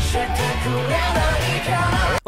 spectacular.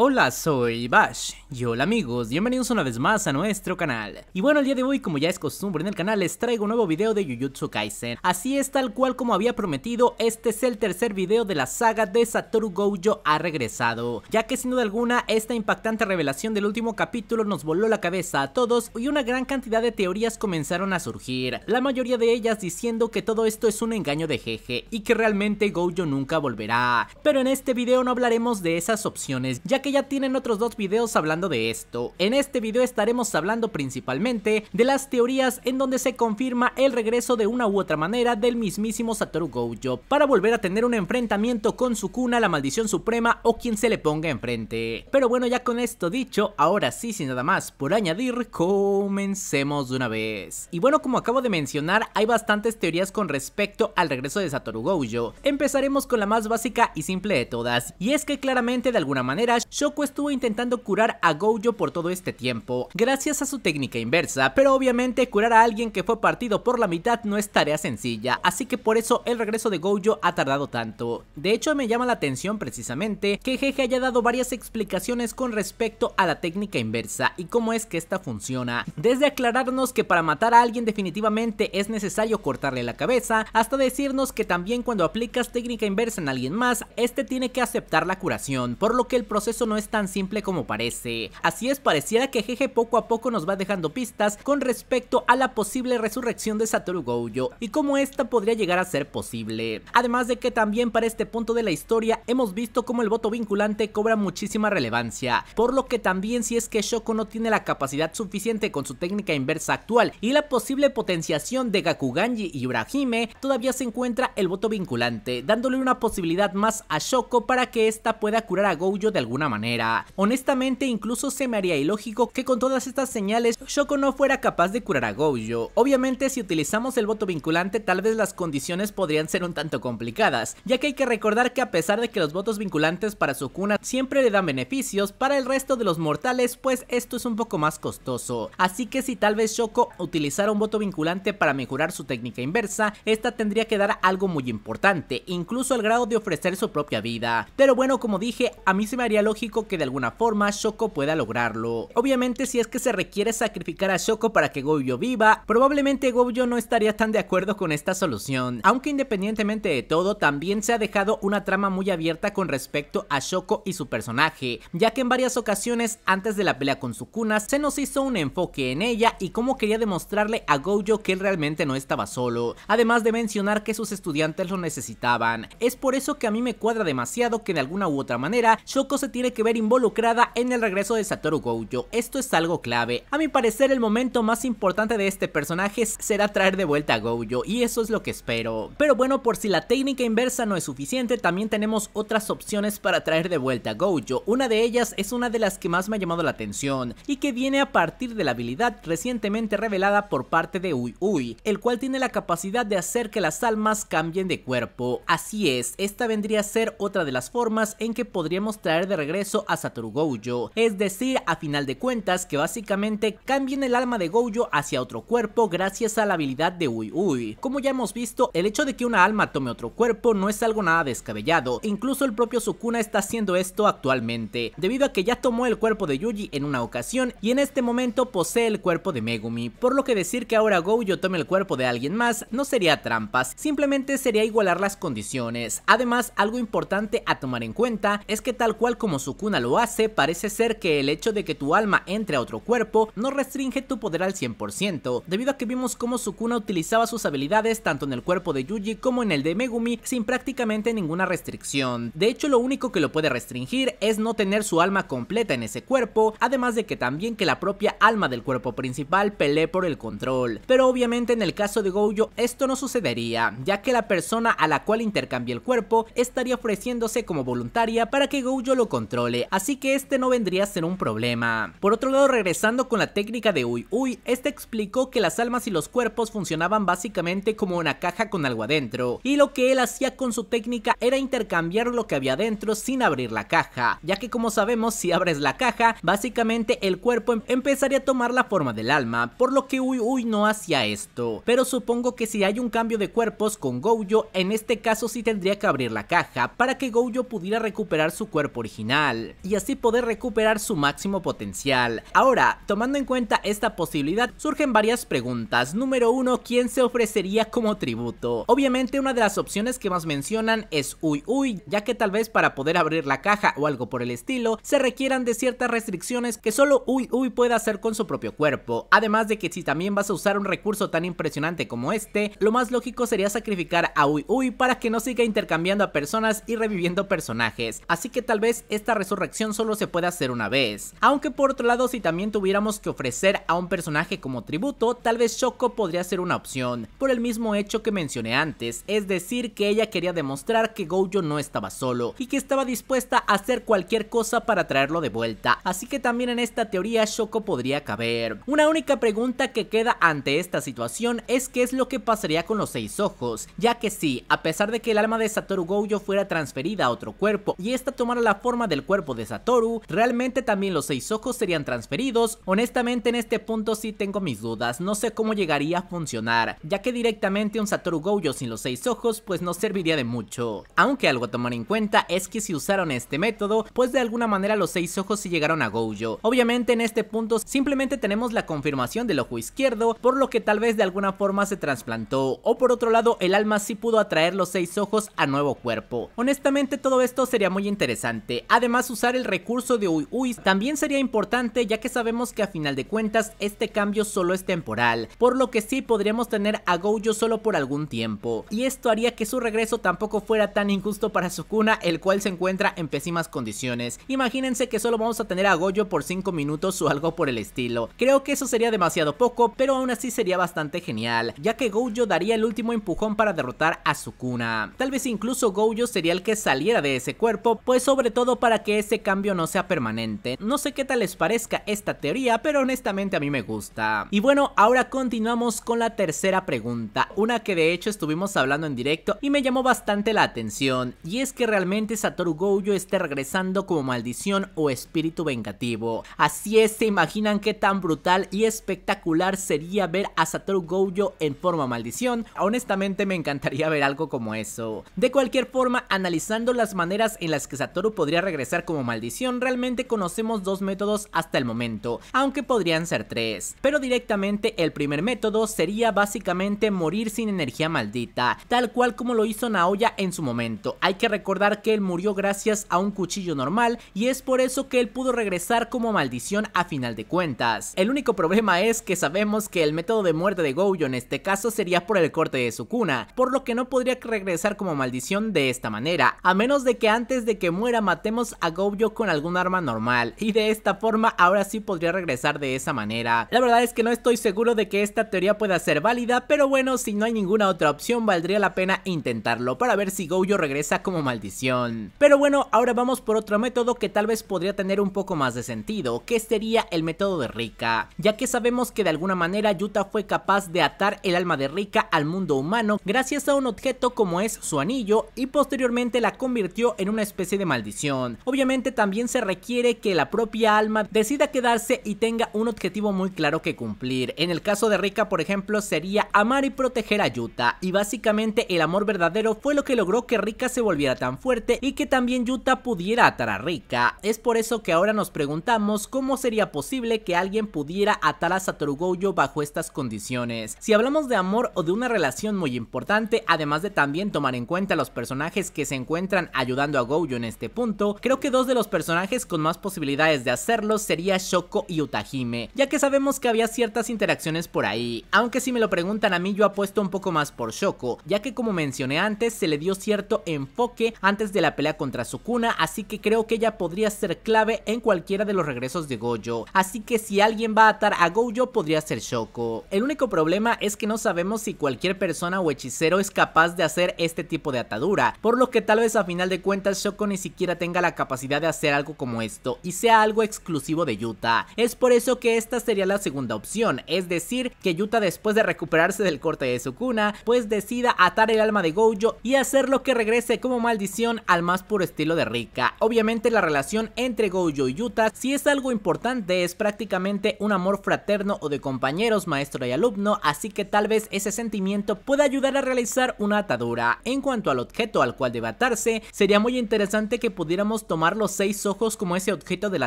Hola, soy Bash. Y hola amigos, bienvenidos una vez más a nuestro canal. Y bueno, el día de hoy, como ya es costumbre en el canal, les traigo un nuevo video de Jujutsu Kaisen. Así es, tal cual como había prometido, este es el tercer video de la saga de Satoru Gojo ha regresado. Ya que sin duda alguna, esta impactante revelación del último capítulo nos voló la cabeza a todos y una gran cantidad de teorías comenzaron a surgir. La mayoría de ellas diciendo que todo esto es un engaño de jeje y que realmente Gojo nunca volverá. Pero en este video no hablaremos de esas opciones, ya que ya tienen otros dos videos hablando de esto. En este video estaremos hablando principalmente de las teorías en donde se confirma el regreso de una u otra manera del mismísimo Satoru Gojo para volver a tener un enfrentamiento con su cuna, la maldición suprema o quien se le ponga enfrente. Pero bueno, ya con esto dicho, ahora sí, sin nada más por añadir, comencemos de una vez. Y bueno, como acabo de mencionar, hay bastantes teorías con respecto al regreso de Satoru Gojo. Empezaremos con la más básica y simple de todas, y es que claramente de alguna manera Shoko estuvo intentando curar a Gojo por todo este tiempo, gracias a su técnica inversa, pero obviamente curar a alguien que fue partido por la mitad no es tarea sencilla, así que por eso el regreso de Gojo ha tardado tanto. De hecho me llama la atención precisamente que Jeje haya dado varias explicaciones con respecto a la técnica inversa y cómo es que esta funciona, desde aclararnos que para matar a alguien definitivamente es necesario cortarle la cabeza, hasta decirnos que también cuando aplicas técnica inversa en alguien más, este tiene que aceptar la curación, por lo que el proceso no es tan simple como parece. Así es, pareciera que Jeje poco a poco nos va dejando pistas con respecto a la posible resurrección de Satoru Gojo y cómo esta podría llegar a ser posible. Además de que también para este punto de la historia hemos visto cómo el voto vinculante cobra muchísima relevancia, por lo que también si es que Shoko no tiene la capacidad suficiente con su técnica inversa actual y la posible potenciación de Gakuganji y Urahime, todavía se encuentra el voto vinculante, dándole una posibilidad más a Shoko para que esta pueda curar a Gojo de alguna manera. Honestamente, incluso se me haría ilógico que con todas estas señales Shoko no fuera capaz de curar a Gojo. Obviamente, si utilizamos el voto vinculante, tal vez las condiciones podrían ser un tanto complicadas, ya que hay que recordar que a pesar de que los votos vinculantes para su cuna siempre le dan beneficios, para el resto de los mortales, pues esto es un poco más costoso. Así que si tal vez Shoko utilizara un voto vinculante para mejorar su técnica inversa, esta tendría que dar algo muy importante, incluso al grado de ofrecer su propia vida. Pero bueno, como dije, a mí se me haría lógico que de alguna forma Shoko pueda lograrlo. Obviamente si es que se requiere sacrificar a Shoko para que Gojo viva, probablemente Gojo no estaría tan de acuerdo con esta solución, aunque independientemente de todo también se ha dejado una trama muy abierta con respecto a Shoko y su personaje, ya que en varias ocasiones antes de la pelea con Sukuna se nos hizo un enfoque en ella y cómo quería demostrarle a Gojo que él realmente no estaba solo, además de mencionar que sus estudiantes lo necesitaban. Es por eso que a mí me cuadra demasiado que de alguna u otra manera Shoko se tiene que ver involucrada en el regreso de Satoru Gojo, esto es algo clave. A mi parecer el momento más importante de este personaje será traer de vuelta a Gojo y eso es lo que espero. Pero bueno, por si la técnica inversa no es suficiente, también tenemos otras opciones para traer de vuelta a Gojo. Una de ellas es una de las que más me ha llamado la atención y que viene a partir de la habilidad recientemente revelada por parte de Uy Uy, el cual tiene la capacidad de hacer que las almas cambien de cuerpo. Así es, esta vendría a ser otra de las formas en que podríamos traer de regreso eso a Satoru Gojo, es decir, a final de cuentas que básicamente cambien el alma de Gojo hacia otro cuerpo gracias a la habilidad de Uy Uy. Como ya hemos visto, el hecho de que una alma tome otro cuerpo no es algo nada descabellado, incluso el propio Sukuna está haciendo esto actualmente, debido a que ya tomó el cuerpo de Yuji en una ocasión y en este momento posee el cuerpo de Megumi, por lo que decir que ahora Gojo tome el cuerpo de alguien más no sería trampas, simplemente sería igualar las condiciones. Además, algo importante a tomar en cuenta es que tal cual como su Sukuna lo hace, parece ser que el hecho de que tu alma entre a otro cuerpo no restringe tu poder al 100%, debido a que vimos cómo Sukuna utilizaba sus habilidades tanto en el cuerpo de Yuji como en el de Megumi sin prácticamente ninguna restricción. De hecho, lo único que lo puede restringir es no tener su alma completa en ese cuerpo, además de que también que la propia alma del cuerpo principal pelee por el control. Pero obviamente en el caso de Gojo esto no sucedería, ya que la persona a la cual intercambia el cuerpo estaría ofreciéndose como voluntaria para que Gojo lo controle así que este no vendría a ser un problema. Por otro lado, regresando con la técnica de Uy Uy, este explicó que las almas y los cuerpos funcionaban básicamente como una caja con algo adentro, y lo que él hacía con su técnica era intercambiar lo que había adentro sin abrir la caja, ya que como sabemos si abres la caja, básicamente el cuerpo em, empezaría a tomar la forma del alma, por lo que Uy Uy no hacía esto, pero supongo que si hay un cambio de cuerpos con Gojo, en este caso sí tendría que abrir la caja para que Gojo pudiera recuperar su cuerpo original y así poder recuperar su máximo potencial. Ahora, tomando en cuenta esta posibilidad, surgen varias preguntas. Número uno, ¿quién se ofrecería como tributo? Obviamente una de las opciones que más mencionan es Uy Uy, ya que tal vez para poder abrir la caja o algo por el estilo, se requieran de ciertas restricciones que solo Uy Uy puede hacer con su propio cuerpo. Además de que si también vas a usar un recurso tan impresionante como este, lo más lógico sería sacrificar a Uy Uy para que no siga intercambiando a personas y reviviendo personajes. Así que tal vez esta resurrección solo se puede hacer una vez. Aunque por otro lado, si también tuviéramos que ofrecer a un personaje como tributo, tal vez Shoko podría ser una opción, por el mismo hecho que mencioné antes, es decir, que ella quería demostrar que Gojo no estaba solo y que estaba dispuesta a hacer cualquier cosa para traerlo de vuelta, así que también en esta teoría Shoko podría caber. Una única pregunta que queda ante esta situación es qué es lo que pasaría con los seis ojos, ya que sí, a pesar de que el alma de Satoru Gojo fuera transferida a otro cuerpo y esta tomara la forma de cuerpo de Satoru, realmente también los seis ojos serían transferidos, honestamente en este punto sí tengo mis dudas, no sé cómo llegaría a funcionar, ya que directamente un Satoru Gojo sin los seis ojos pues no serviría de mucho, aunque algo a tomar en cuenta es que si usaron este método, pues de alguna manera los seis ojos sí llegaron a Gojo, obviamente en este punto simplemente tenemos la confirmación del ojo izquierdo, por lo que tal vez de alguna forma se trasplantó, o por otro lado el alma sí pudo atraer los seis ojos a nuevo cuerpo, honestamente todo esto sería muy interesante, además más usar el recurso de UIs también sería importante ya que sabemos que a final de cuentas este cambio solo es temporal, por lo que sí podríamos tener a Gojo solo por algún tiempo, y esto haría que su regreso tampoco fuera tan injusto para Sukuna, el cual se encuentra en pésimas condiciones. Imagínense que solo vamos a tener a Gojo por 5 minutos o algo por el estilo. Creo que eso sería demasiado poco, pero aún así sería bastante genial, ya que Gojo daría el último empujón para derrotar a Sukuna. Tal vez incluso Gojo sería el que saliera de ese cuerpo, pues sobre todo para que ese cambio no sea permanente. No sé qué tal les parezca esta teoría, pero honestamente a mí me gusta. Y bueno, ahora continuamos con la tercera pregunta, una que de hecho estuvimos hablando en directo y me llamó bastante la atención, y es que realmente Satoru Gojo esté regresando como maldición o espíritu vengativo. Así es, se imaginan qué tan brutal y espectacular sería ver a Satoru Gojo en forma maldición. Honestamente me encantaría ver algo como eso. De cualquier forma, analizando las maneras en las que Satoru podría regresar como maldición, realmente conocemos dos métodos hasta el momento, aunque podrían ser tres. Pero directamente el primer método sería básicamente morir sin energía maldita, tal cual como lo hizo Naoya en su momento. Hay que recordar que él murió gracias a un cuchillo normal y es por eso que él pudo regresar como maldición a final de cuentas. El único problema es que sabemos que el método de muerte de Gojo en este caso sería por el corte de su cuna, por lo que no podría regresar como maldición de esta manera, a menos de que antes de que muera matemos a Goujo con algún arma normal y de esta forma ahora sí podría regresar de esa manera. La verdad es que no estoy seguro de que esta teoría pueda ser válida, pero bueno, si no hay ninguna otra opción valdría la pena intentarlo para ver si Gojo regresa como maldición. Pero bueno, ahora vamos por otro método que tal vez podría tener un poco más de sentido, que sería el método de Rika, ya que sabemos que de alguna manera Yuta fue capaz de atar el alma de Rika al mundo humano gracias a un objeto como es su anillo y posteriormente la convirtió en una especie de maldición, obviamente también se requiere que la propia alma decida quedarse y tenga un objetivo muy claro que cumplir. En el caso de Rika, por ejemplo, sería amar y proteger a Yuta, y básicamente el amor verdadero fue lo que logró que Rika se volviera tan fuerte y que también Yuta pudiera atar a Rika. Es por eso que ahora nos preguntamos cómo sería posible que alguien pudiera atar a Satoru Gojo bajo estas condiciones. Si hablamos de amor o de una relación muy importante, además de también tomar en cuenta los personajes que se encuentran ayudando a Gojo en este punto, creo que dos de los personajes con más posibilidades de hacerlo sería Shoko y Utahime, ya que sabemos que había ciertas interacciones por ahí, aunque si me lo preguntan a mí yo apuesto un poco más por Shoko, ya que como mencioné antes se le dio cierto enfoque antes de la pelea contra Sukuna, así que creo que ella podría ser clave en cualquiera de los regresos de Gojo, así que si alguien va a atar a Gojo podría ser Shoko. El único problema es que no sabemos si cualquier persona o hechicero es capaz de hacer este tipo de atadura, por lo que tal vez a final de cuentas Shoko ni siquiera tenga la capacidad capacidad de hacer algo como esto y sea algo exclusivo de Yuta Es por eso que esta sería la segunda opción, es decir, que Yuta después de recuperarse del corte de su cuna pues decida atar el alma de Gojo y hacer lo que regrese como maldición al más puro estilo de Rika. Obviamente la relación entre Gojo y Yuta si es algo importante, es prácticamente un amor fraterno o de compañeros, maestro y alumno, así que tal vez ese sentimiento pueda ayudar a realizar una atadura. En cuanto al objeto al cual debatarse, sería muy interesante que pudiéramos tomar los seis ojos como ese objeto de la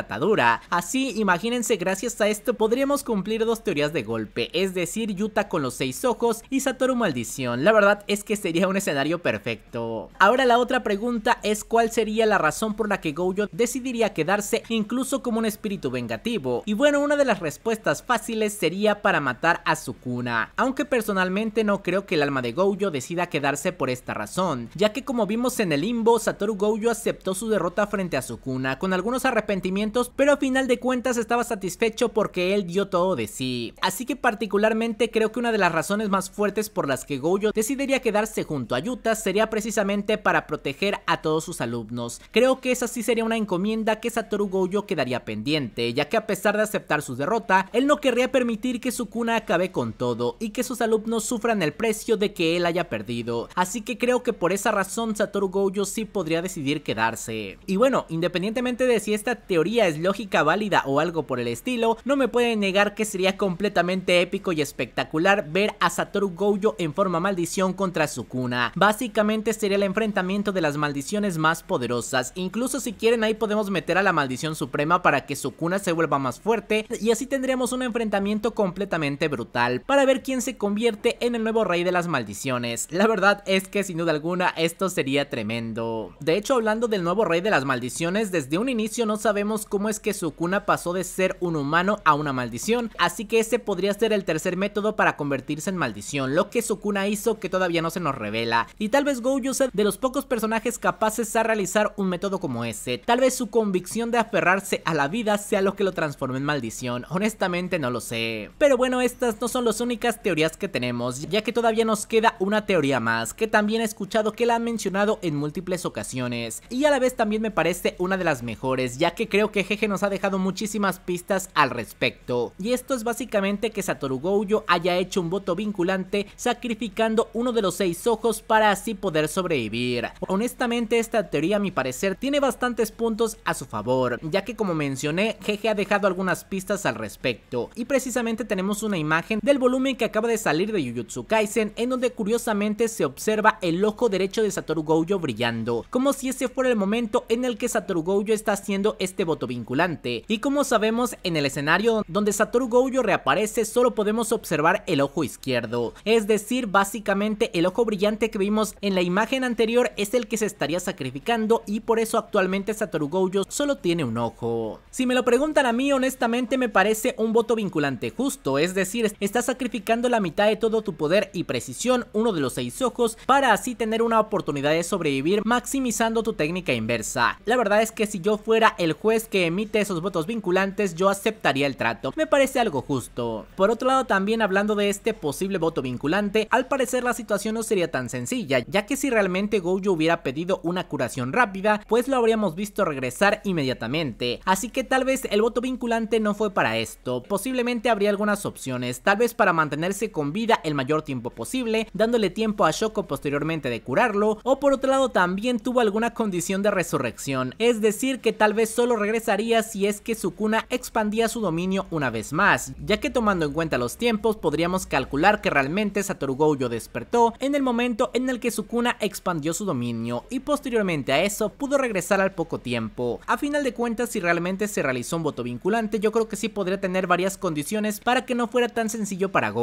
atadura. Así, imagínense, gracias a esto podríamos cumplir dos teorías de golpe, es decir, Yuta con los seis ojos y Satoru maldición. La verdad es que sería un escenario perfecto. Ahora la otra pregunta es cuál sería la razón por la que Gojo decidiría quedarse incluso como un espíritu vengativo. Y bueno, una de las respuestas fáciles sería para matar a Sukuna. Aunque personalmente no creo que el alma de Gojo decida quedarse por esta razón, ya que como vimos en el limbo, Satoru Gojo aceptó su derrota frente a su cuna con algunos arrepentimientos, pero a final de cuentas estaba satisfecho porque él dio todo de sí. Así que particularmente creo que una de las razones más fuertes por las que goyo decidiría quedarse junto a Yuta sería precisamente para proteger a todos sus alumnos. Creo que esa sí sería una encomienda que Satoru Goyo quedaría pendiente, ya que a pesar de aceptar su derrota, él no querría permitir que su cuna acabe con todo y que sus alumnos sufran el precio de que él haya perdido. Así que creo que por esa razón Satoru Goyo sí podría decidir quedarse. Y bueno, independientemente de si esta teoría es lógica, válida o algo por el estilo, no me pueden negar que sería completamente épico y espectacular ver a Satoru Gojo en forma maldición contra Sukuna. Básicamente sería el enfrentamiento de las maldiciones más poderosas, incluso si quieren ahí podemos meter a la maldición suprema para que Sukuna se vuelva más fuerte y así tendríamos un enfrentamiento completamente brutal para ver quién se convierte en el nuevo rey de las maldiciones. La verdad es que sin duda alguna esto sería tremendo. De hecho hablando del nuevo rey de las maldiciones, maldiciones, desde un inicio no sabemos cómo es que Sukuna pasó de ser un humano a una maldición, así que ese podría ser el tercer método para convertirse en maldición, lo que Sukuna hizo que todavía no se nos revela, y tal vez Gojo sea de los pocos personajes capaces a realizar un método como ese, tal vez su convicción de aferrarse a la vida sea lo que lo transforme en maldición, honestamente no lo sé. Pero bueno, estas no son las únicas teorías que tenemos, ya que todavía nos queda una teoría más, que también he escuchado que la han mencionado en múltiples ocasiones, y a la vez también me parece parece una de las mejores, ya que creo que Jeje nos ha dejado muchísimas pistas al respecto. Y esto es básicamente que Satoru Gojo haya hecho un voto vinculante sacrificando uno de los seis ojos para así poder sobrevivir. Honestamente esta teoría a mi parecer tiene bastantes puntos a su favor, ya que como mencioné Jeje ha dejado algunas pistas al respecto. Y precisamente tenemos una imagen del volumen que acaba de salir de Jujutsu Kaisen en donde curiosamente se observa el ojo derecho de Satoru Gojo brillando, como si ese fuera el momento en el que Satoru Gojo está haciendo este voto vinculante. Y como sabemos, en el escenario donde Satoru Gojo reaparece solo podemos observar el ojo izquierdo. Es decir, básicamente el ojo brillante que vimos en la imagen anterior es el que se estaría sacrificando y por eso actualmente Satoru Gojo solo tiene un ojo. Si me lo preguntan a mí, honestamente me parece un voto vinculante justo, es decir, está sacrificando la mitad de todo tu poder y precisión, uno de los seis ojos, para así tener una oportunidad de sobrevivir maximizando tu técnica inversa. La verdad es que si yo fuera el juez que emite esos votos vinculantes, yo aceptaría el trato. Me parece algo justo. Por otro lado, también hablando de este posible voto vinculante, al parecer la situación no sería tan sencilla, ya que si realmente Gojo hubiera pedido una curación rápida, pues lo habríamos visto regresar inmediatamente. Así que tal vez el voto vinculante no fue para esto. Posiblemente habría algunas opciones, tal vez para mantenerse con vida el mayor tiempo posible, dándole tiempo a Shoko posteriormente de curarlo, o por otro lado también tuvo alguna condición de resurrección es decir que tal vez solo regresaría si es que Sukuna expandía su dominio una vez más, ya que tomando en cuenta los tiempos podríamos calcular que realmente Satoru Gojo despertó en el momento en el que Sukuna expandió su dominio y posteriormente a eso pudo regresar al poco tiempo. A final de cuentas si realmente se realizó un voto vinculante yo creo que sí podría tener varias condiciones para que no fuera tan sencillo para Gojo.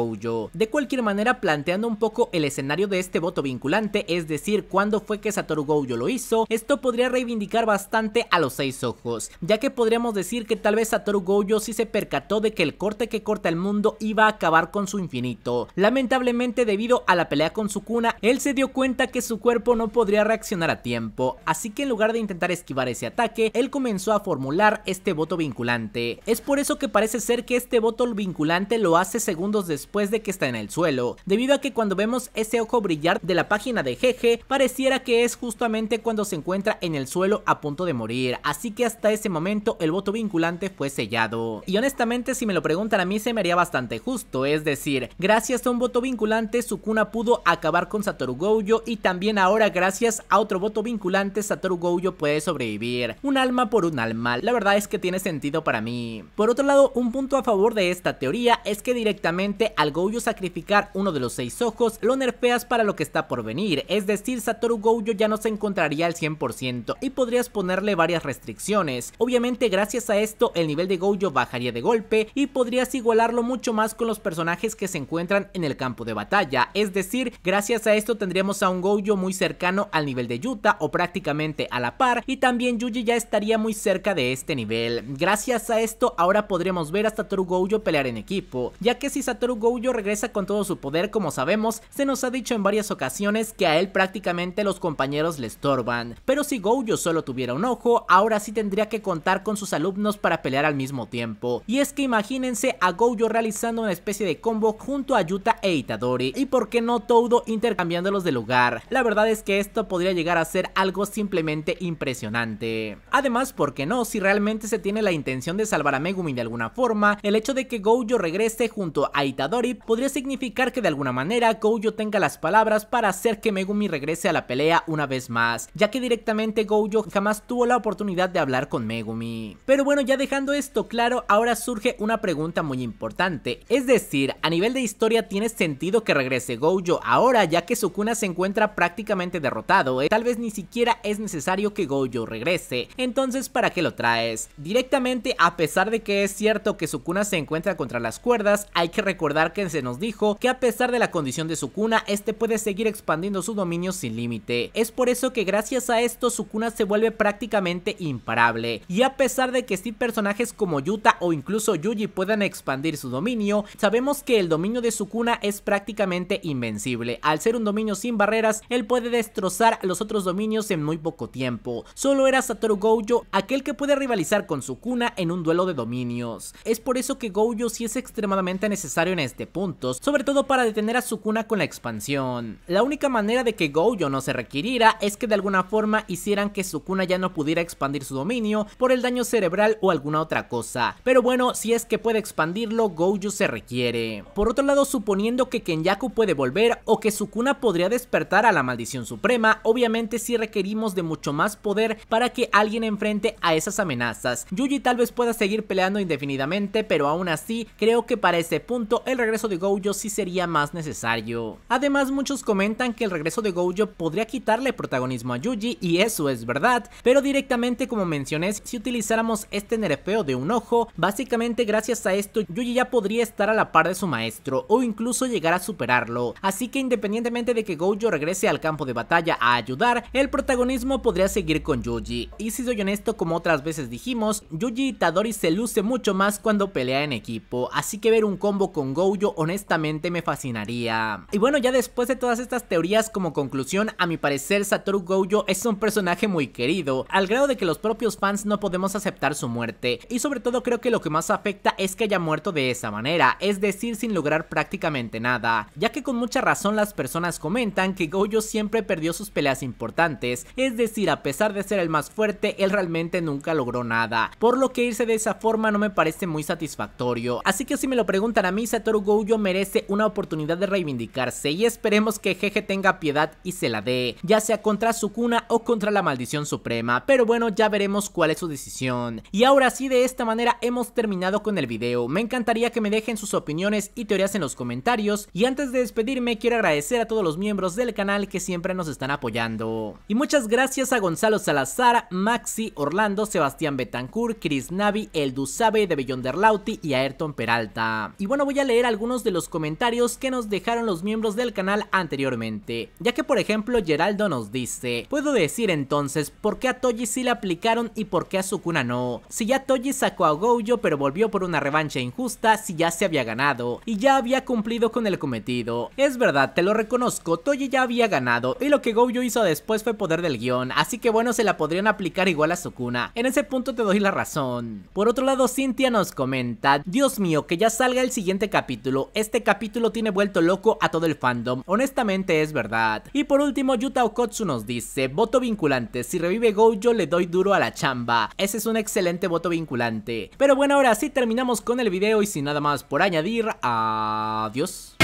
De cualquier manera planteando un poco el escenario de este voto vinculante es decir cuándo fue que Satoru Gojo lo hizo, esto podría reivindicar bastante a los seis ojos, ya que podríamos decir que tal vez Satoru Gojo sí se percató de que el corte que corta el mundo iba a acabar con su infinito. Lamentablemente debido a la pelea con su cuna, él se dio cuenta que su cuerpo no podría reaccionar a tiempo, así que en lugar de intentar esquivar ese ataque, él comenzó a formular este voto vinculante. Es por eso que parece ser que este voto vinculante lo hace segundos después de que está en el suelo, debido a que cuando vemos ese ojo brillar de la página de Jeje, pareciera que es justamente cuando se encuentra en el suelo a punto de morir, así que hasta ese momento el voto vinculante fue sellado. Y honestamente si me lo preguntan a mí se me haría bastante justo, es decir, gracias a un voto vinculante Sukuna pudo acabar con Satoru Gojo y también ahora gracias a otro voto vinculante Satoru Gojo puede sobrevivir, un alma por un alma, la verdad es que tiene sentido para mí. Por otro lado, un punto a favor de esta teoría es que directamente al Gojo sacrificar uno de los seis ojos lo nerfeas para lo que está por venir, es decir Satoru Gojo ya no se encontraría al 100% y podría podrías ponerle varias restricciones. Obviamente gracias a esto el nivel de Gojo bajaría de golpe y podrías igualarlo mucho más con los personajes que se encuentran en el campo de batalla. Es decir, gracias a esto tendríamos a un Gojo muy cercano al nivel de Yuta o prácticamente a la par y también Yuji ya estaría muy cerca de este nivel. Gracias a esto ahora podremos ver a Satoru Gojo pelear en equipo, ya que si Satoru Gojo regresa con todo su poder como sabemos, se nos ha dicho en varias ocasiones que a él prácticamente los compañeros le estorban, pero si Gojo solo tuviera un ojo, ahora sí tendría que contar con sus alumnos para pelear al mismo tiempo. Y es que imagínense a Gojo realizando una especie de combo junto a Yuta e Itadori, y por qué no Todo intercambiándolos de lugar. La verdad es que esto podría llegar a ser algo simplemente impresionante. Además, ¿por qué no? Si realmente se tiene la intención de salvar a Megumi de alguna forma, el hecho de que Gojo regrese junto a Itadori podría significar que de alguna manera Gojo tenga las palabras para hacer que Megumi regrese a la pelea una vez más, ya que directamente Gojo jamás tuvo la oportunidad de hablar con Megumi. Pero bueno, ya dejando esto claro, ahora surge una pregunta muy importante. Es decir, a nivel de historia tiene sentido que regrese Gojo ahora ya que Sukuna se encuentra prácticamente derrotado. Eh? Tal vez ni siquiera es necesario que Gojo regrese. Entonces, ¿para qué lo traes? Directamente, a pesar de que es cierto que Sukuna se encuentra contra las cuerdas, hay que recordar que se nos dijo que a pesar de la condición de Sukuna, este puede seguir expandiendo su dominio sin límite. Es por eso que gracias a esto Sukuna se vuelve prácticamente imparable. Y a pesar de que sí personajes como Yuta o incluso Yuji puedan expandir su dominio, sabemos que el dominio de Sukuna es prácticamente invencible. Al ser un dominio sin barreras, él puede destrozar los otros dominios en muy poco tiempo. Solo era Satoru Gojo aquel que puede rivalizar con Sukuna en un duelo de dominios. Es por eso que Gojo sí es extremadamente necesario en este punto, sobre todo para detener a Sukuna con la expansión. La única manera de que Gojo no se requiriera es que de alguna forma hicieran que Sukuna ya no pudiera expandir su dominio por el daño cerebral o alguna otra cosa. Pero bueno, si es que puede expandirlo, Gojo se requiere. Por otro lado, suponiendo que Kenyaku puede volver o que Sukuna podría despertar a la maldición suprema, obviamente si requerimos de mucho más poder para que alguien enfrente a esas amenazas. Yuji tal vez pueda seguir peleando indefinidamente, pero aún así creo que para ese punto el regreso de Gojo sí sería más necesario. Además, muchos comentan que el regreso de Gojo podría quitarle protagonismo a Yuji y eso es verdad, pero directamente como mencioné, si utilizáramos este nerfeo de un ojo, básicamente gracias a esto Yuji ya podría estar a la par de su maestro o incluso llegar a superarlo, así que independientemente de que Gojo regrese al campo de batalla a ayudar, el protagonismo podría seguir con Yuji, y si soy honesto como otras veces dijimos, Yuji y Tadori se luce mucho más cuando pelea en equipo, así que ver un combo con Gojo honestamente me fascinaría. Y bueno ya después de todas estas teorías como conclusión, a mi parecer Satoru Gojo es un personaje muy querido al grado de que los propios fans no podemos aceptar su muerte, y sobre todo creo que lo que más afecta es que haya muerto de esa manera, es decir, sin lograr prácticamente nada, ya que con mucha razón las personas comentan que Goyo siempre perdió sus peleas importantes, es decir, a pesar de ser el más fuerte, él realmente nunca logró nada, por lo que irse de esa forma no me parece muy satisfactorio, así que si me lo preguntan a mí, Satoru Gojo merece una oportunidad de reivindicarse y esperemos que Jeje tenga piedad y se la dé, ya sea contra su cuna o contra la maldición Suprema, pero bueno, ya veremos cuál es su decisión. Y ahora sí, de esta manera hemos terminado con el video. Me encantaría que me dejen sus opiniones y teorías en los comentarios. Y antes de despedirme, quiero agradecer a todos los miembros del canal que siempre nos están apoyando. Y muchas gracias a Gonzalo Salazar, Maxi, Orlando, Sebastián Betancourt, Chris Navi, El Sabe, de Lauti y Ayrton Peralta. Y bueno, voy a leer algunos de los comentarios que nos dejaron los miembros del canal anteriormente. Ya que por ejemplo Geraldo nos dice, puedo decir entonces por qué a Toji sí le aplicaron y por qué a Sukuna no. Si ya Toji sacó a Gojo pero volvió por una revancha injusta si ya se había ganado y ya había cumplido con el cometido. Es verdad, te lo reconozco, Toji ya había ganado y lo que Gojo hizo después fue poder del guión, así que bueno se la podrían aplicar igual a Sukuna. En ese punto te doy la razón. Por otro lado, Cynthia nos comenta, Dios mío, que ya salga el siguiente capítulo, este capítulo tiene vuelto loco a todo el fandom, honestamente es verdad. Y por último, Yuta Okotsu nos dice, voto vinculante, si Vive Gojo le doy duro a la chamba. Ese es un excelente voto vinculante. Pero bueno, ahora sí terminamos con el video y sin nada más por añadir, adiós.